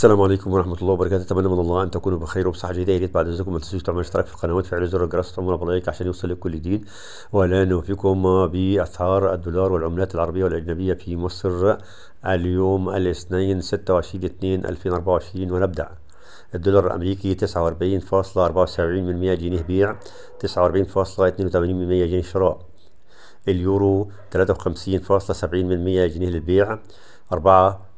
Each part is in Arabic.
السلام عليكم ورحمه الله وبركاته اتمنى من الله ان تكونوا بخير وبصحه جيده يا ريت بعد اذنكم ما تنسوش تعملوا اشتراك في القناه وتفعلوا زر الجرس وتعملوا بلايك عشان يوصلك كل جديد والآن نوفيكم باسعار الدولار والعملات العربيه والاجنبيه في مصر اليوم الاثنين 26 2 2024 ونبدا الدولار الامريكي 49.74 جنيه بيع 49.82 جنيه شراء اليورو 53.70 جنيه للبيع 4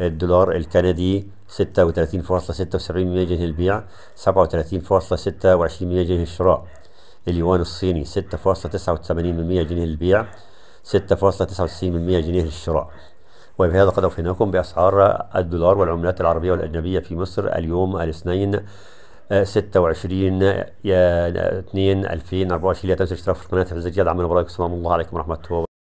الدولار الكندي 36.76 جنيه للبيع 37.26 جنيه للشراء اليوان الصيني 6.89 جنيه للبيع 6.99 جنيه للشراء وبهذا قد وفيناكم بأسعار الدولار والعملات العربية والأجنبية في مصر اليوم الاثنين 26 2 2024 لا تنسوا الاشتراك في القناة حفظ الجيد عمل وبركاته السلام الله عليكم ورحمة الله